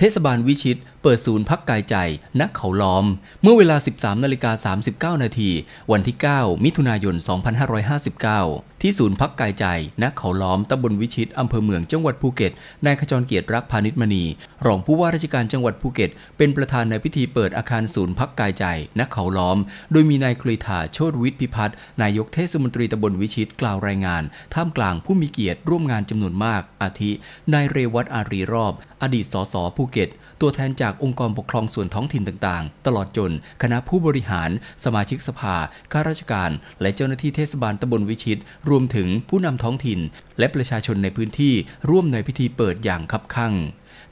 เทศบาลวิชิตเปิดศูนย์พักกายใจนักเขาล้อม เมื่อเวลา 13นาฬิกา39 นาที วันที่ 9 มิถุนายน 2559ที่ศูนย์พักกายใจณเขาล้อมตำบลวิชิตอำเภอเมือง จังหวัดภูเก็ต นายขจรเกียรติรักพาณิชมณี รองผู้ว่าราชการจังหวัดภูเก็ต เป็นประธานในพิธีเปิดอาคารศูนย์พักกายใจณเขาล้อม โดยมีนายคลีธาโชติวิทย์พิพัฒน์ นายกเทศมนตรีตำบลวิชิต กล่าวรายงาน ท่ามกลางผู้มีเกียรติร่วมงานจำนวนมาก อาทิ นายเรวัตอารีรอบ อดีตสสภูเก็ต ตัวแทนจากองค์กรปกครองส่วนท้องถิ่นต่าง ๆ ตลอดจนคณะผู้บริหาร สมาชิกสภา ข้าราชการ และเจ้าหน้าที่เทศบาลตำบลวิชิตรววมถึงผู้นำท้องถิ่นและประชาชนในพื้นที่ร่วมในพิธีเปิดอย่างคับคั่ง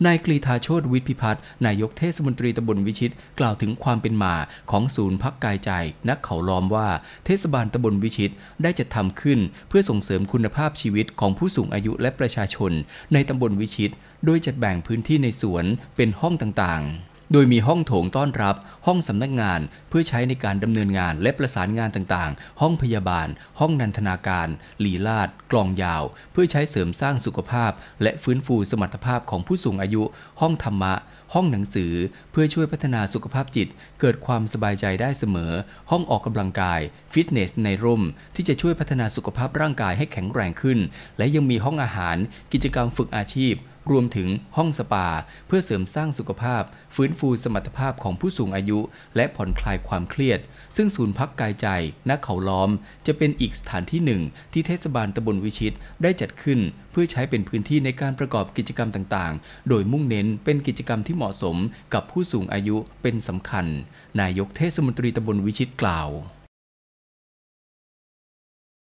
นายกรีธาโชตวิทพิพัฒน์นายกเทศมนตรีตำบลวิชิตกล่าวถึงความเป็นมาของศูนย์พักกายใจ นักเขาล้อมว่าเทศบาลตำบลวิชิตได้จัดทำขึ้น เพื่อส่งเสริมคุณภาพชีวิตของผู้สูงอายุและประชาชนในตำบลวิชิต โดยจัดแบ่งพื้นที่ในสวนเป็นห้องต่างๆโดยมีห้องโถงต้อนรับ ห้องสำนักงาน เพื่อใช้ในการดำเนินงานและประสานงานต่างๆ ห้องพยาบาล ห้องนันทนาการ หลีลาดกลองยาว เพื่อใช้เสริมสร้างสุขภาพและฟื้นฟูสมรรถภาพของผู้สูงอายุ ห้องธรรมะห้องหนังสือเพื่อช่วยพัฒนาสุขภาพจิต เกิดความสบายใจได้เสมอ ห้องออกกำลังกายฟิตเนสในร่ม ที่จะช่วยพัฒนาสุขภาพร่างกายให้แข็งแรงขึ้น และยังมีห้องอาหาร กิจกรรมฝึกอาชีพ รวมถึงห้องสปาเพื่อเสริมสร้างสุขภาพ ฟื้นฟูสมรรถภาพของผู้สูงอายุ และผ่อนคลายความเครียด ซึ่งศูนย์พักกายใจนักเขาล้อม จะเป็นอีกสถานที่หนึ่งที่เทศบาลตำบลวิชิตได้จัดขึ้น เพื่อใช้เป็นพื้นที่ในการประกอบกิจกรรมต่าง ๆ โดยมุ่งเน้นเป็นกิจกรรมที่เหมาะเหมาะสมกับผู้สูงอายุเป็นสำคัญ นายกเทศมนตรีตำบลวิชิตกล่าว